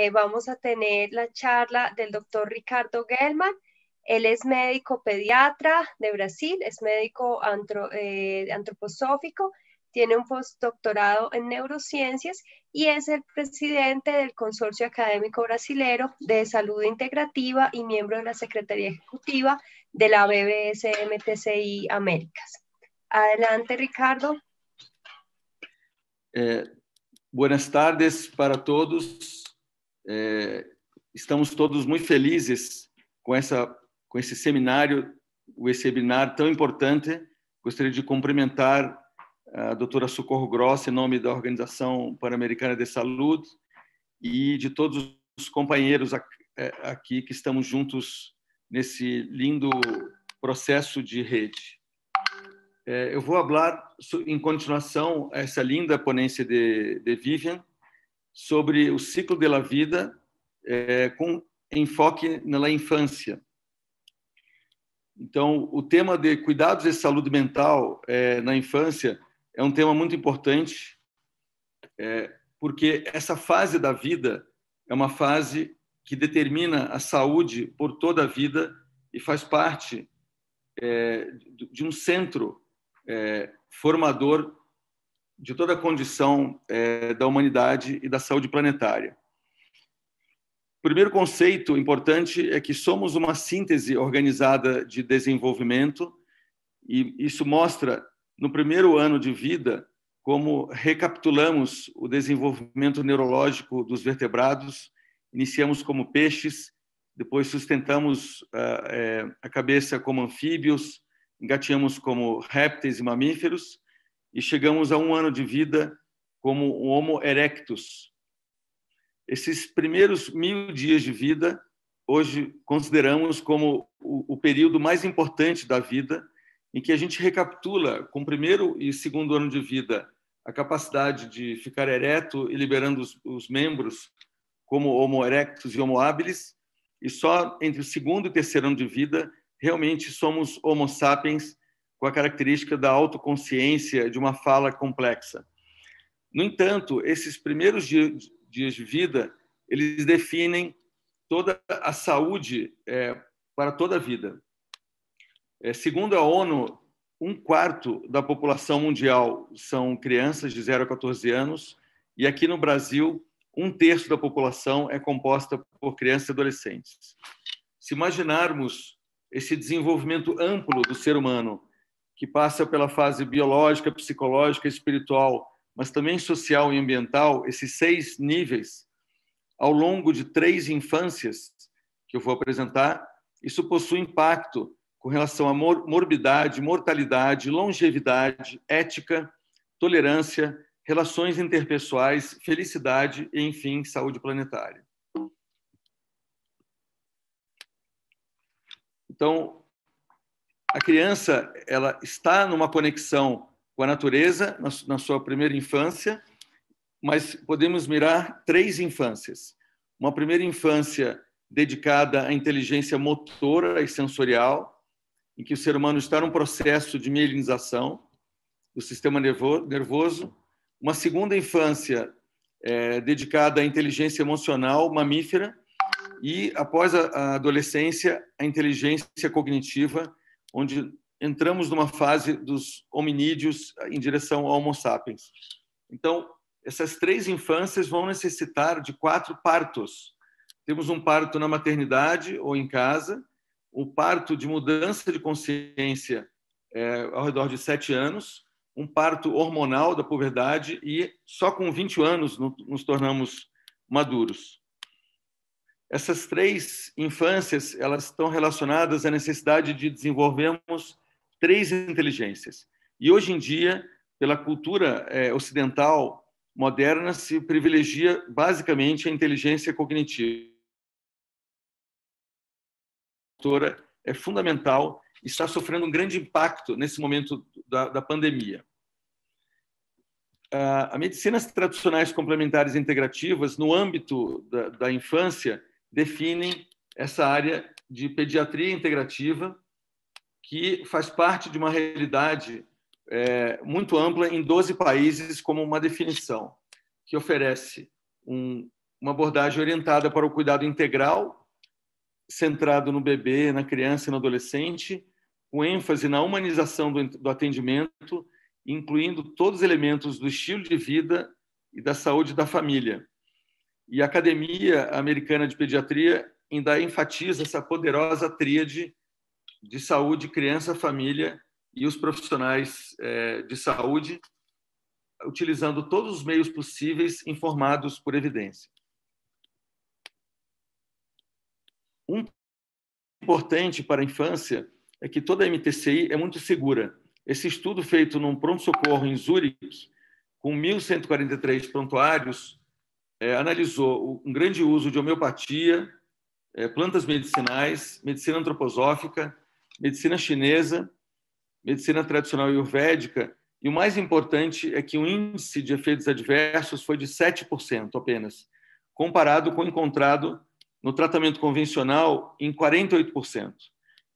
Eh, vamos a tener la charla del doctor Ricardo Gelman. Él es médico pediatra de Brasil, es médico eh, antroposófico, tiene un postdoctorado en neurociencias y es el presidente del Consorcio Académico Brasilero de Salud Integrativa y miembro de la Secretaría Ejecutiva de la BBSMTCI Américas. Adelante, Ricardo. Eh, buenas tardes para todos. É, estamos todos muito felizes com, essa, com esse seminário, o esse webinar tão importante. Gostaria de cumprimentar a doutora Socorro Gross, em nome da Organização Pan-Americana de Saúde, e de todos os companheiros é, aqui que estamos juntos nesse lindo processo de rede. É, eu vou falar em continuação a essa linda ponência de, de Vivian, sobre o ciclo da vida é, com enfoque na infância. Então, o tema de cuidados de saúde mental é, na infância é um tema muito importante, é, porque essa fase da vida é uma fase que determina a saúde por toda a vida e faz parte é, de um centro é, formador de toda a condição é, da humanidade e da saúde planetária. O primeiro conceito importante é que somos uma síntese organizada de desenvolvimento, e isso mostra, no primeiro ano de vida, como recapitulamos o desenvolvimento neurológico dos vertebrados, iniciamos como peixes, depois sustentamos a, ah, eh, a cabeça como anfíbios, engatinhamos como répteis e mamíferos, e chegamos a um ano de vida como o Homo erectus. Esses primeiros mil dias de vida, hoje consideramos como o, período mais importante da vida, em que a gente recapitula com o primeiro e segundo ano de vida a capacidade de ficar ereto e liberando os membros como Homo erectus e Homo habilis, e só entre o segundo e terceiro ano de vida realmente somos Homo sapiens com a característica da autoconsciência de uma fala complexa. No entanto, esses primeiros dias de vida, eles definem toda a saúde é, para toda a vida. É, segundo a ONU, um quarto da população mundial são crianças de 0 a 14 anos, e aqui no Brasil, um terço da população é composta por crianças e adolescentes. Se imaginarmos esse desenvolvimento amplo do ser humano que passa pela fase biológica, psicológica, espiritual, mas também social e ambiental, esses seis níveis, ao longo de três infâncias que eu vou apresentar, isso possui impacto com relação à morbidade, mortalidade, longevidade, ética, tolerância, relações interpessoais, felicidade e, enfim, saúde planetária. Então, a criança ela está numa conexão com a natureza na, na sua primeira infância, mas podemos mirar três infâncias. Uma primeira infância dedicada à inteligência motora e sensorial, em que o ser humano está num processo de mielinização do sistema nervoso. Uma segunda infância é, dedicada à inteligência emocional mamífera e, após a, a adolescência, a inteligência cognitiva onde entramos numa fase dos hominídeos em direção ao Homo sapiens. Então, essas três infâncias vão necessitar de quatro partos. Temos um parto na maternidade ou em casa, o um parto de mudança de consciência é, ao redor de sete anos, um parto hormonal da puberdade e só com 20 anos nos tornamos maduros. Essas três infâncias, elas estão relacionadas à necessidade de desenvolvermos três inteligências. E hoje em dia, pela cultura é, ocidental moderna, se privilegia basicamente a inteligência cognitiva. é fundamental e está sofrendo um grande impacto nesse momento da, da pandemia. Ah, a medicinas tradicionais complementares integrativas, no âmbito da, da infância, definem essa área de pediatria integrativa, que faz parte de uma realidade é, muito ampla em 12 países, como uma definição, que oferece um, uma abordagem orientada para o cuidado integral, centrado no bebê, na criança e no adolescente, com ênfase na humanização do, do atendimento, incluindo todos os elementos do estilo de vida e da saúde da família, e a Academia Americana de Pediatria ainda enfatiza essa poderosa tríade de saúde, criança, família e os profissionais é, de saúde, utilizando todos os meios possíveis informados por evidência. Um importante para a infância é que toda a MTCI é muito segura. Esse estudo feito num pronto-socorro em Zurich com 1.143 prontuários, é, analisou um grande uso de homeopatia, é, plantas medicinais, medicina antroposófica, medicina chinesa, medicina tradicional ayurvédica, e o mais importante é que o índice de efeitos adversos foi de 7% apenas, comparado com o encontrado no tratamento convencional em 48%.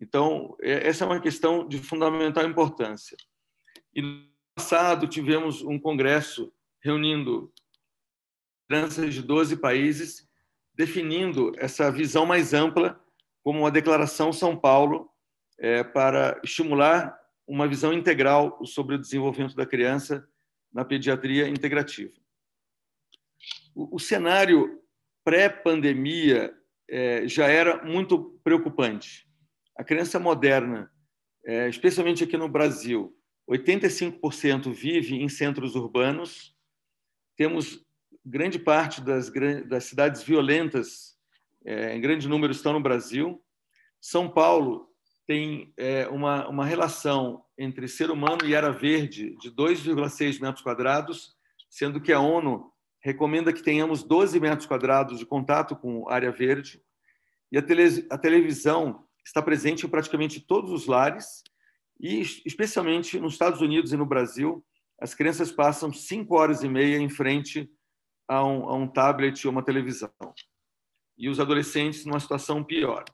Então, é, essa é uma questão de fundamental importância. E no passado tivemos um congresso reunindo lideranças de 12 países, definindo essa visão mais ampla como uma declaração São Paulo é, para estimular uma visão integral sobre o desenvolvimento da criança na pediatria integrativa. O, o cenário pré-pandemia é, já era muito preocupante. A criança moderna, é, especialmente aqui no Brasil, 85% vive em centros urbanos. Temos grande parte das, das cidades violentas, é, em grande número, estão no Brasil. São Paulo tem é, uma, uma relação entre ser humano e área verde de 2,6 metros quadrados, sendo que a ONU recomenda que tenhamos 12 metros quadrados de contato com área verde. E a, tele, a televisão está presente em praticamente todos os lares, e especialmente nos Estados Unidos e no Brasil, as crianças passam cinco horas e meia em frente a um, a um tablet ou uma televisão. E os adolescentes numa situação pior.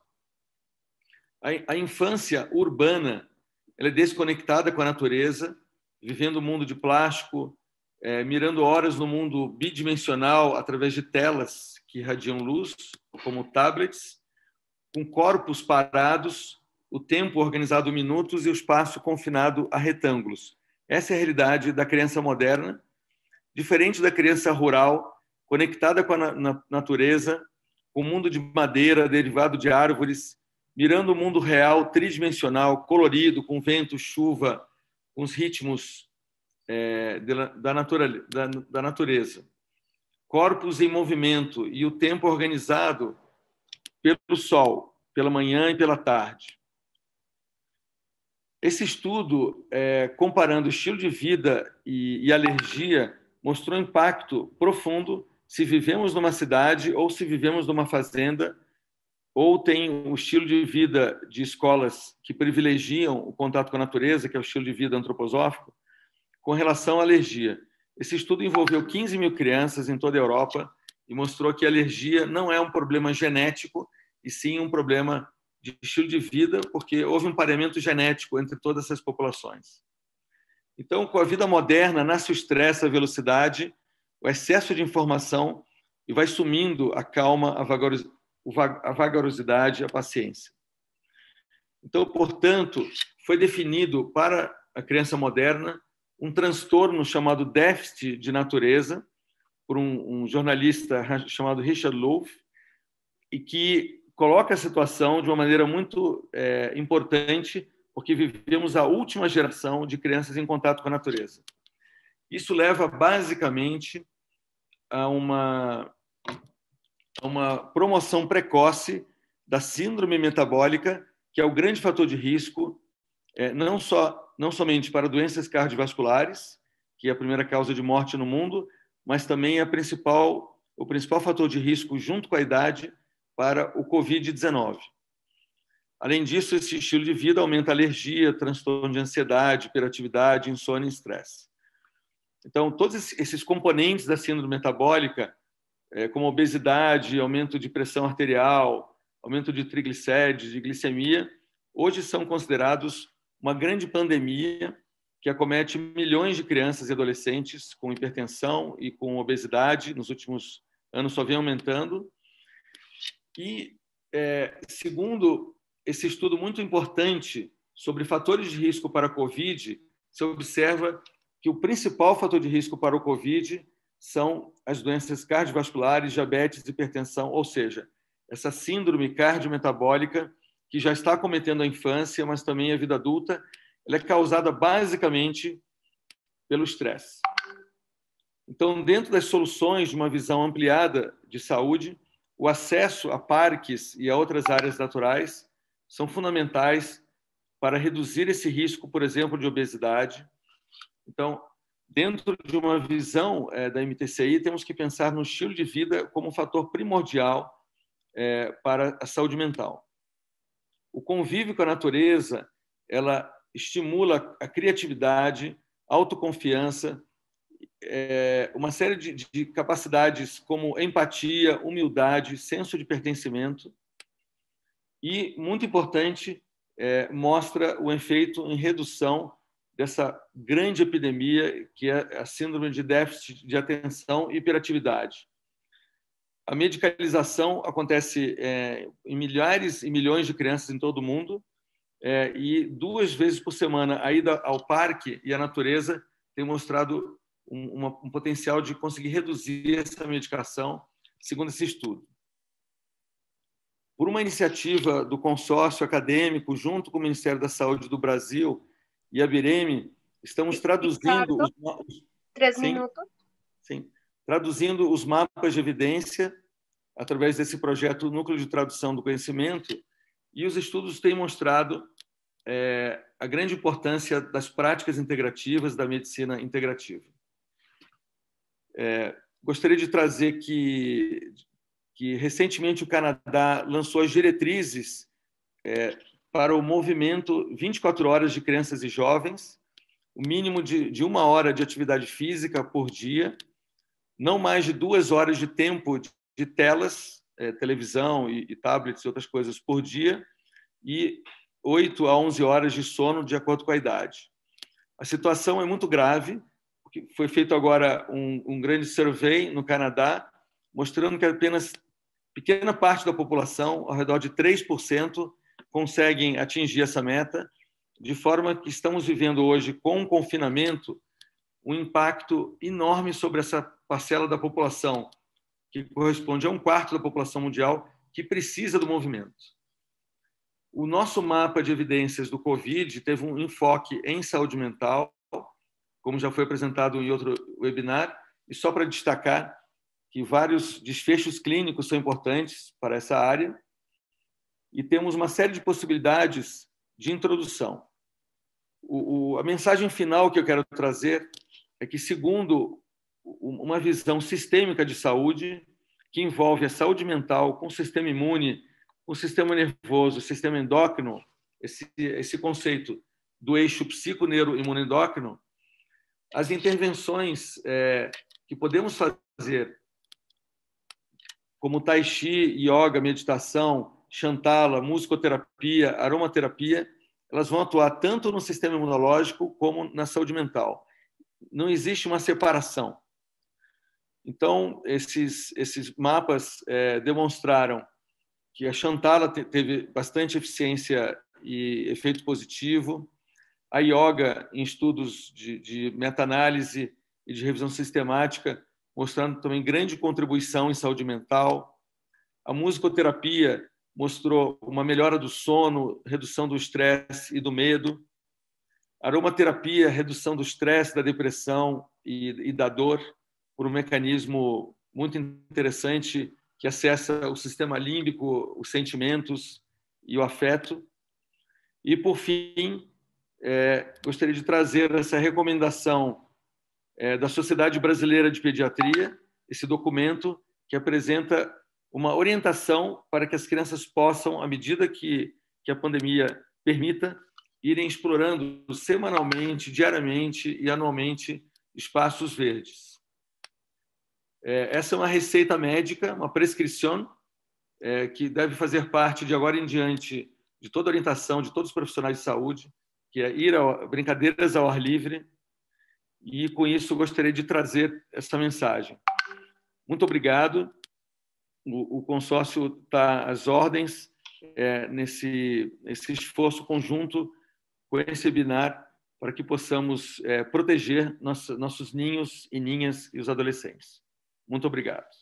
A, a infância urbana é desconectada com a natureza, vivendo o um mundo de plástico, é, mirando horas no mundo bidimensional através de telas que irradiam luz, como tablets, com corpos parados, o tempo organizado em minutos e o espaço confinado a retângulos. Essa é a realidade da criança moderna diferente da criança rural, conectada com a natureza, com o mundo de madeira derivado de árvores, mirando o mundo real tridimensional, colorido, com vento, chuva, com os ritmos é, da, natura, da, da natureza. Corpos em movimento e o tempo organizado pelo sol, pela manhã e pela tarde. Esse estudo, é, comparando estilo de vida e, e alergia, mostrou impacto profundo se vivemos numa cidade ou se vivemos numa fazenda ou tem um estilo de vida de escolas que privilegiam o contato com a natureza, que é o estilo de vida antroposófico, com relação à alergia. Esse estudo envolveu 15 mil crianças em toda a Europa e mostrou que a alergia não é um problema genético, e sim um problema de estilo de vida, porque houve um pareamento genético entre todas essas populações. Então, com a vida moderna, nasce o estresse, a velocidade, o excesso de informação e vai sumindo a calma, a vagarosidade, a paciência. Então, portanto, foi definido para a criança moderna um transtorno chamado déficit de natureza por um, um jornalista chamado Richard Louv e que coloca a situação de uma maneira muito é, importante porque vivemos a última geração de crianças em contato com a natureza. Isso leva basicamente a uma, a uma promoção precoce da síndrome metabólica, que é o grande fator de risco, é, não, só, não somente para doenças cardiovasculares, que é a primeira causa de morte no mundo, mas também é a principal, o principal fator de risco, junto com a idade, para o Covid-19. Além disso, esse estilo de vida aumenta alergia, transtorno de ansiedade, hiperatividade, insônia e estresse. Então, todos esses componentes da síndrome metabólica, é, como obesidade, aumento de pressão arterial, aumento de triglicérides, de glicemia, hoje são considerados uma grande pandemia que acomete milhões de crianças e adolescentes com hipertensão e com obesidade, nos últimos anos só vem aumentando. E, é, segundo esse estudo muito importante sobre fatores de risco para a Covid, se observa que o principal fator de risco para o Covid são as doenças cardiovasculares, diabetes, hipertensão, ou seja, essa síndrome cardiometabólica que já está cometendo a infância, mas também a vida adulta, ela é causada basicamente pelo estresse. Então, dentro das soluções de uma visão ampliada de saúde, o acesso a parques e a outras áreas naturais são fundamentais para reduzir esse risco, por exemplo, de obesidade. Então, dentro de uma visão é, da MTCI, temos que pensar no estilo de vida como um fator primordial é, para a saúde mental. O convívio com a natureza, ela estimula a criatividade, autoconfiança, é, uma série de, de capacidades como empatia, humildade, senso de pertencimento e, muito importante, é, mostra o efeito em redução dessa grande epidemia que é a síndrome de déficit de atenção e hiperatividade. A medicalização acontece é, em milhares e milhões de crianças em todo o mundo é, e duas vezes por semana a ida ao parque e à natureza tem mostrado um, uma, um potencial de conseguir reduzir essa medicação, segundo esse estudo por uma iniciativa do consórcio acadêmico, junto com o Ministério da Saúde do Brasil e a Bireme, estamos traduzindo. os... Três sim, minutos. Sim. Traduzindo os mapas de evidência através desse projeto Núcleo de Tradução do Conhecimento, e os estudos têm mostrado é, a grande importância das práticas integrativas da medicina integrativa. É, gostaria de trazer que que recentemente o Canadá lançou as diretrizes é, para o movimento 24 horas de crianças e jovens, o mínimo de, de uma hora de atividade física por dia, não mais de duas horas de tempo de, de telas, é, televisão e, e tablets e outras coisas por dia, e 8 a 11 horas de sono de acordo com a idade. A situação é muito grave, foi feito agora um, um grande survey no Canadá, mostrando que apenas pequena parte da população, ao redor de 3%, conseguem atingir essa meta, de forma que estamos vivendo hoje, com o confinamento, um impacto enorme sobre essa parcela da população, que corresponde a um quarto da população mundial, que precisa do movimento. O nosso mapa de evidências do Covid teve um enfoque em saúde mental, como já foi apresentado em outro webinar, e só para destacar, que vários desfechos clínicos são importantes para essa área e temos uma série de possibilidades de introdução. O, o, a mensagem final que eu quero trazer é que, segundo uma visão sistêmica de saúde, que envolve a saúde mental com o sistema imune, o sistema nervoso, o sistema endócrino, esse, esse conceito do eixo psico-neuro-imuno-endócrino, as intervenções é, que podemos fazer como tai chi, yoga, meditação, chantala, musicoterapia, aromaterapia, elas vão atuar tanto no sistema imunológico como na saúde mental. Não existe uma separação. Então, esses, esses mapas é, demonstraram que a chantala teve bastante eficiência e efeito positivo, a yoga, em estudos de, de meta-análise e de revisão sistemática, mostrando também grande contribuição em saúde mental. A musicoterapia mostrou uma melhora do sono, redução do estresse e do medo. a Aromaterapia, redução do estresse, da depressão e, e da dor, por um mecanismo muito interessante que acessa o sistema límbico, os sentimentos e o afeto. E, por fim, é, gostaria de trazer essa recomendação é, da Sociedade Brasileira de Pediatria, esse documento que apresenta uma orientação para que as crianças possam, à medida que, que a pandemia permita, irem explorando semanalmente, diariamente e anualmente espaços verdes. É, essa é uma receita médica, uma prescrição, é, que deve fazer parte de agora em diante de toda orientação de todos os profissionais de saúde, que é ir a brincadeiras ao ar livre, e com isso gostaria de trazer essa mensagem. Muito obrigado. O, consórcio está às ordens é, nesse, nesse esforço conjunto com esse binar para que possamos é, proteger nossos ninhos e ninhas e os adolescentes. Muito obrigado.